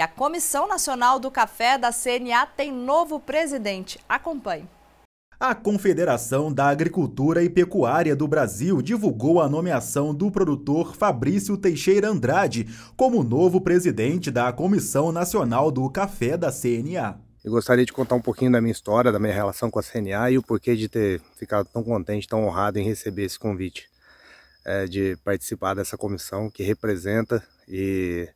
a Comissão Nacional do Café da CNA tem novo presidente. Acompanhe. A Confederação da Agricultura e Pecuária do Brasil divulgou a nomeação do produtor Fabrício Teixeira Andrade como novo presidente da Comissão Nacional do Café da CNA. Eu gostaria de contar um pouquinho da minha história, da minha relação com a CNA e o porquê de ter ficado tão contente, tão honrado em receber esse convite, é, de participar dessa comissão que representa e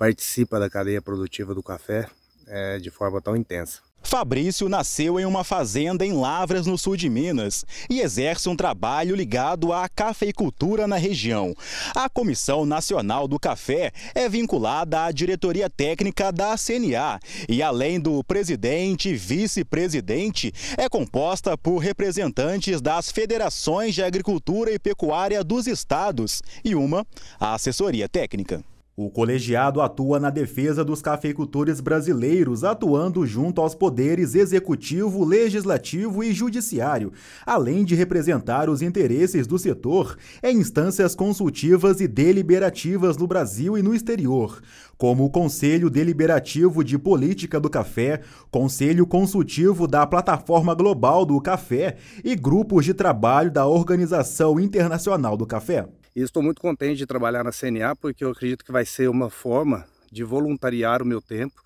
participa da cadeia produtiva do café é, de forma tão intensa. Fabrício nasceu em uma fazenda em Lavras, no sul de Minas, e exerce um trabalho ligado à cafeicultura na região. A Comissão Nacional do Café é vinculada à diretoria técnica da CNA e, além do presidente e vice-presidente, é composta por representantes das federações de agricultura e pecuária dos estados e uma a assessoria técnica. O colegiado atua na defesa dos cafeicultores brasileiros, atuando junto aos poderes executivo, legislativo e judiciário, além de representar os interesses do setor em instâncias consultivas e deliberativas no Brasil e no exterior, como o Conselho Deliberativo de Política do Café, Conselho Consultivo da Plataforma Global do Café e grupos de trabalho da Organização Internacional do Café. E estou muito contente de trabalhar na CNA, porque eu acredito que vai ser uma forma de voluntariar o meu tempo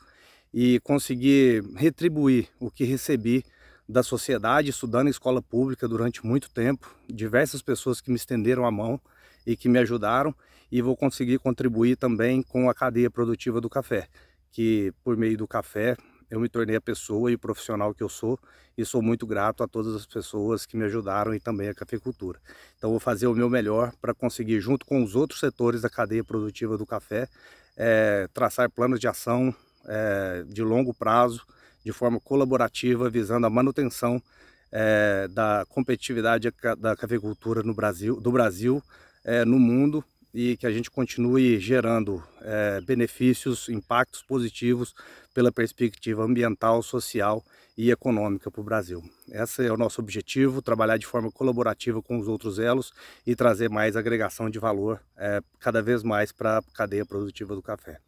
e conseguir retribuir o que recebi da sociedade, estudando em escola pública durante muito tempo, diversas pessoas que me estenderam a mão e que me ajudaram, e vou conseguir contribuir também com a cadeia produtiva do café, que por meio do café eu me tornei a pessoa e o profissional que eu sou e sou muito grato a todas as pessoas que me ajudaram e também a cafeicultura. Então vou fazer o meu melhor para conseguir, junto com os outros setores da cadeia produtiva do café, é, traçar planos de ação é, de longo prazo, de forma colaborativa, visando a manutenção é, da competitividade da cafeicultura no Brasil, do Brasil, no mundo e que a gente continue gerando é, benefícios, impactos positivos pela perspectiva ambiental, social e econômica para o Brasil. Esse é o nosso objetivo, trabalhar de forma colaborativa com os outros elos e trazer mais agregação de valor é, cada vez mais para a cadeia produtiva do café.